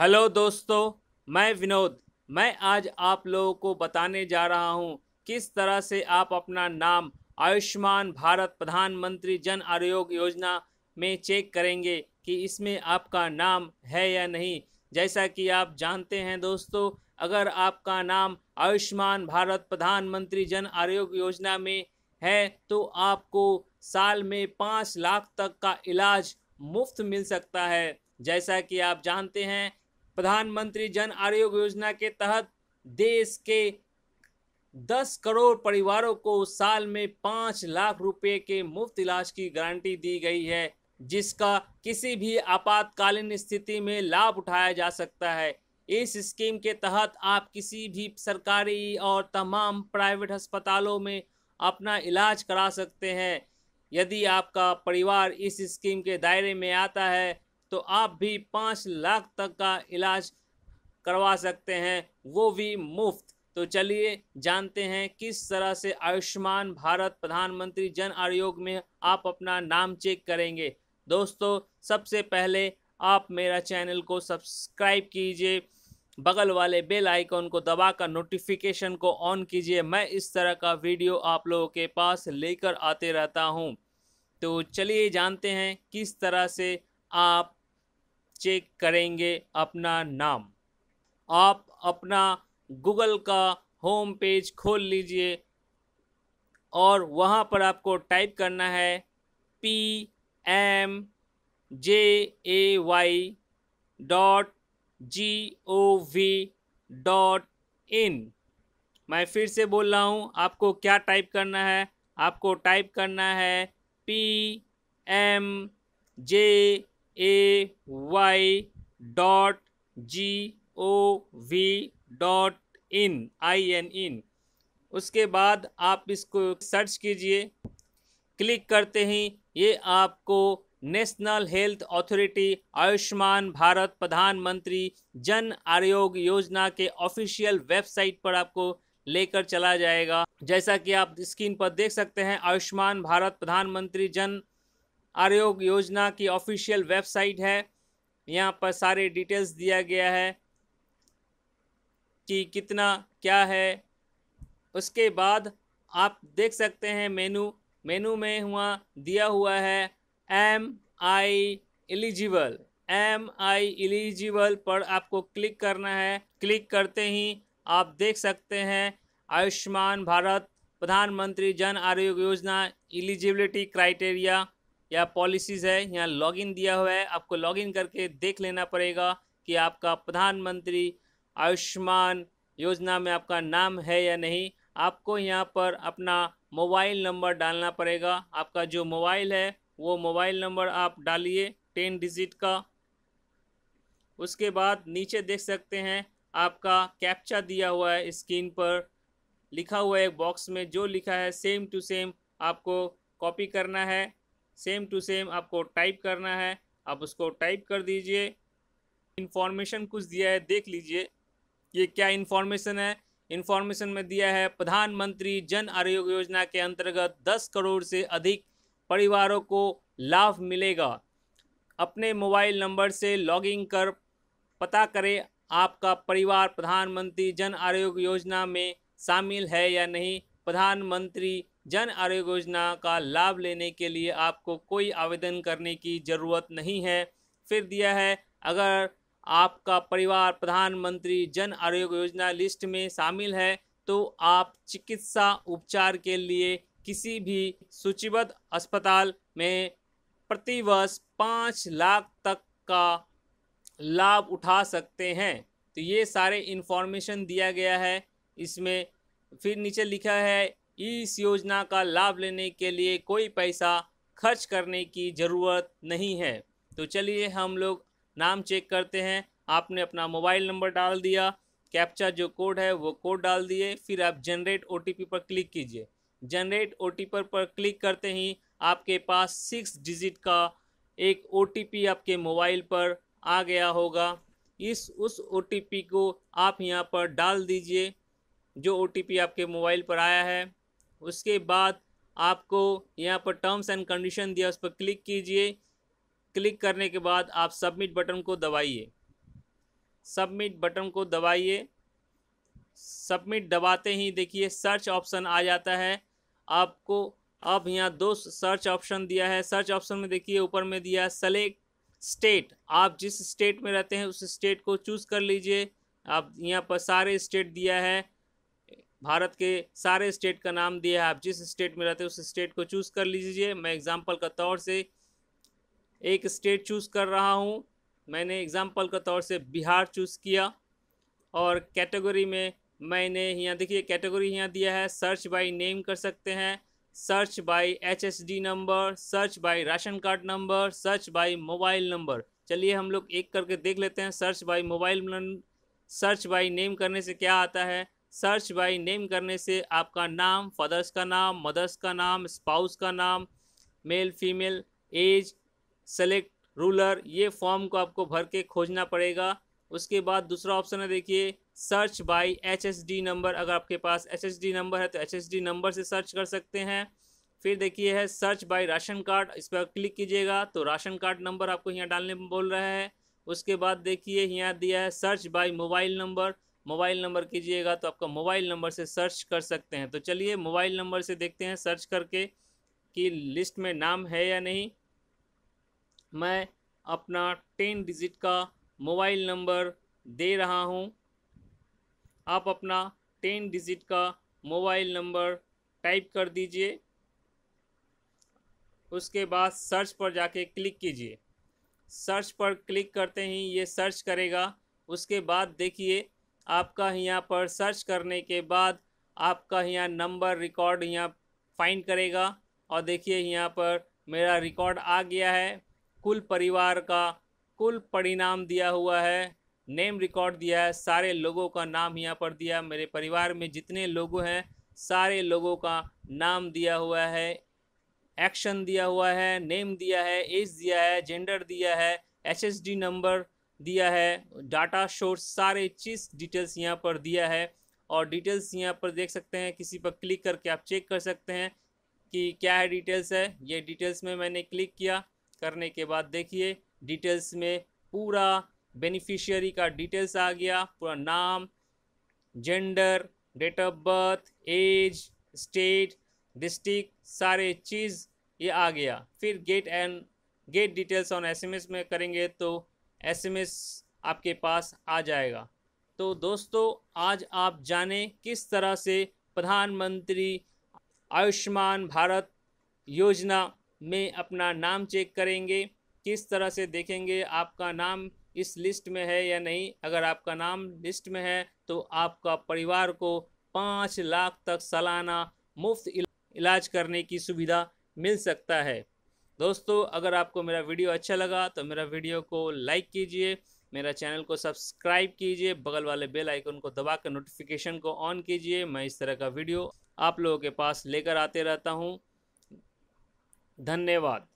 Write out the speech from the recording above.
hello दोस्तों मैं विनोद मैं आज आप लोगों को बताने जा रहा हूं किस तरह से आप अपना नाम आयुष्मान भारत प्रधानमंत्री जन आरोग्य योजना में चेक करेंगे कि इसमें आपका नाम है या नहीं जैसा कि आप जानते हैं दोस्तों अगर आपका नाम आयुष्मान भारत प्रधानमंत्री जन आरोग्य योजना में है तो आपको साल में पाँच लाख तक का इलाज मुफ्त मिल सकता है जैसा कि आप जानते हैं प्रधानमंत्री जन आरोग्य योजना के तहत देश के दस करोड़ परिवारों को साल में पाँच लाख रुपए के मुफ्त इलाज की गारंटी दी गई है जिसका किसी भी आपातकालीन स्थिति में लाभ उठाया जा सकता है इस स्कीम के तहत आप किसी भी सरकारी और तमाम प्राइवेट अस्पतालों में अपना इलाज करा सकते हैं यदि आपका परिवार इस स्कीम के दायरे में आता है तो आप भी पाँच लाख तक का इलाज करवा सकते हैं वो भी मुफ्त तो चलिए जानते हैं किस तरह से आयुष्मान भारत प्रधानमंत्री जन आयोग में आप अपना नाम चेक करेंगे दोस्तों सबसे पहले आप मेरा चैनल को सब्सक्राइब कीजिए बगल वाले बेल आइकॉन को दबाकर नोटिफिकेशन को ऑन कीजिए मैं इस तरह का वीडियो आप लोगों के पास लेकर आते रहता हूँ तो चलिए जानते हैं किस तरह से आप चेक करेंगे अपना नाम आप अपना गूगल का होम पेज खोल लीजिए और वहाँ पर आपको टाइप करना है P M J A Y dot G O V dot in मैं फिर से बोल रहा हूँ आपको क्या टाइप करना है आपको टाइप करना है P M J A Y dot G O V dot in I N in उसके बाद आप इसको सर्च कीजिए क्लिक करते ही ये आपको national health authority Ayushman Bharat Pradhan Mantri Jan आरोग्य योजना के ऑफिशियल वेबसाइट पर आपको लेकर चला जाएगा जैसा कि आप स्क्रीन पर देख सकते हैं आयुष्मान भारत प्रधानमंत्री जन आयोग योजना की ऑफिशियल वेबसाइट है यहाँ पर सारे डिटेल्स दिया गया है कि कितना क्या है उसके बाद आप देख सकते हैं मेनू मेनू में हुआ दिया हुआ है am I eligible am I eligible पर आपको क्लिक करना है क्लिक करते ही आप देख सकते हैं आयुष्मान भारत प्रधानमंत्री जन आरोग्य योजना एलिजिबिलिटी क्राइटेरिया या पॉलिसीज़ है यहाँ लॉगिन दिया हुआ है आपको लॉगिन करके देख लेना पड़ेगा कि आपका प्रधानमंत्री आयुष्मान योजना में आपका नाम है या नहीं आपको यहाँ पर अपना मोबाइल नंबर डालना पड़ेगा आपका जो मोबाइल है वो मोबाइल नंबर आप डालिए टेन डिजिट का उसके बाद नीचे देख सकते हैं आपका कैप्चा दिया हुआ है स्क्रीन पर लिखा हुआ है एक बॉक्स में जो लिखा है सेम टू सेम आपको कॉपी करना है सेम टू सेम आपको टाइप करना है आप उसको टाइप कर दीजिए इन्फॉर्मेशन कुछ दिया है देख लीजिए ये क्या इन्फॉर्मेशन है इन्फॉर्मेशन में दिया है प्रधानमंत्री जन आरोग्य योजना के अंतर्गत 10 करोड़ से अधिक परिवारों को लाभ मिलेगा अपने मोबाइल नंबर से लॉगिंग कर पता करें आपका परिवार प्रधानमंत्री जन आरोग्य योजना में शामिल है या नहीं प्रधानमंत्री जन आरोग्य योजना का लाभ लेने के लिए आपको कोई आवेदन करने की ज़रूरत नहीं है फिर दिया है अगर आपका परिवार प्रधानमंत्री जन आरोग्य योजना लिस्ट में शामिल है तो आप चिकित्सा उपचार के लिए किसी भी सूचीबद्ध अस्पताल में प्रतिवर्ष पाँच लाख तक का लाभ उठा सकते हैं तो ये सारे इन्फॉर्मेशन दिया गया है इसमें फिर नीचे लिखा है इस योजना का लाभ लेने के लिए कोई पैसा खर्च करने की ज़रूरत नहीं है तो चलिए हम लोग नाम चेक करते हैं आपने अपना मोबाइल नंबर डाल दिया कैप्चा जो कोड है वो कोड डाल दिए फिर आप जनरेट ओ पर क्लिक कीजिए जनरेट ओ पर, पर क्लिक करते ही आपके पास सिक्स डिजिट का एक ओ आपके मोबाइल पर आ गया होगा इस उस ओ को आप यहाँ पर डाल दीजिए जो ओ आपके मोबाइल पर आया है उसके बाद आपको यहाँ पर टर्म्स एंड कंडीशन दिया उस पर क्लिक कीजिए क्लिक करने के बाद आप सबमिट बटन को दबाइए सबमिट बटन को दबाइए सबमिट दबाते ही देखिए सर्च ऑप्शन आ जाता है आपको अब यहाँ दो सर्च ऑप्शन दिया है सर्च ऑप्शन में देखिए ऊपर में दिया है सेलेक्ट स्टेट आप जिस स्टेट में रहते हैं उस स्टेट को चूज़ कर लीजिए आप यहाँ पर सारे स्टेट दिया है भारत के सारे स्टेट का नाम दिया है आप जिस स्टेट में रहते हैं उस स्टेट को चूज़ कर लीजिए मैं एग्ज़ाम्पल का तौर से एक स्टेट चूज़ कर रहा हूँ मैंने एग्ज़ाम्पल का तौर से बिहार चूज़ किया और कैटेगरी में मैंने यहाँ देखिए कैटेगरी यहाँ दिया है सर्च बाई नेम कर सकते हैं search by D number search by ration card number search by mobile number चलिए हम लोग एक करके देख लेते हैं search by mobile search by name करने से क्या आता है सर्च बाय नेम करने से आपका नाम फादर्स का नाम मदर्स का नाम स्पाउस का नाम male female age select rural ये फॉर्म को आपको भर के खोजना पड़ेगा उसके बाद दूसरा ऑप्शन है देखिए सर्च बाय एचएसडी नंबर अगर आपके पास एचएसडी नंबर है तो एचएसडी नंबर से सर्च कर सकते हैं फिर देखिए है सर्च बाई राशन कार्ड इस पर क्लिक कीजिएगा तो राशन कार्ड नंबर आपको यहाँ डालने बोल रहा है उसके बाद देखिए यहाँ दिया है search by mobile number mobile number कीजिएगा तो आपका मोबाइल नंबर से सर्च कर सकते हैं तो चलिए मोबाइल नंबर से देखते हैं सर्च करके कि लिस्ट में नाम है या नहीं मैं अपना टेन डिजिट का मोबाइल नंबर दे रहा हूं आप अपना टेन डिजिट का मोबाइल नंबर टाइप कर दीजिए उसके बाद सर्च पर जाके क्लिक कीजिए सर्च पर क्लिक करते ही ये सर्च करेगा उसके बाद देखिए आपका यहाँ पर सर्च करने के बाद आपका यहाँ नंबर रिकॉर्ड यहाँ फाइंड करेगा और देखिए यहाँ पर मेरा रिकॉर्ड आ गया है कुल परिवार का कुल परिणाम दिया हुआ है नेम रिकॉर्ड दिया है सारे लोगों का नाम यहाँ पर दिया मेरे परिवार में जितने लोग हैं सारे लोगों का नाम दिया हुआ है एक्शन दिया हुआ है नेम दिया है एज दिया है जेंडर दिया है एच नंबर दिया है डाटा शोर सारे चीज़ डिटेल्स यहाँ पर दिया है और डिटेल्स यहाँ पर देख सकते हैं किसी पर क्लिक करके आप चेक कर सकते हैं कि क्या है डिटेल्स है ये डिटेल्स में मैंने क्लिक किया करने के बाद देखिए डिटेल्स में पूरा बेनिफिशियरी का डिटेल्स आ गया पूरा नाम gender date of birth age state district सारे चीज़ ये आ गया फिर get and get details on SMS में करेंगे तो एसएमएस आपके पास आ जाएगा तो दोस्तों आज आप जानें किस तरह से प्रधानमंत्री आयुष्मान भारत योजना में अपना नाम चेक करेंगे किस तरह से देखेंगे आपका नाम इस लिस्ट में है या नहीं अगर आपका नाम लिस्ट में है तो आपका परिवार को पाँच लाख तक सालाना मुफ्त इलाज करने की सुविधा मिल सकता है दोस्तों अगर आपको मेरा वीडियो अच्छा लगा तो मेरा वीडियो को लाइक कीजिए मेरा चैनल को सब्सक्राइब कीजिए बगल वाले बेल आइकन को दबाकर नोटिफिकेशन को ऑन कीजिए मैं इस तरह का वीडियो आप लोगों के पास लेकर आते रहता हूँ धन्यवाद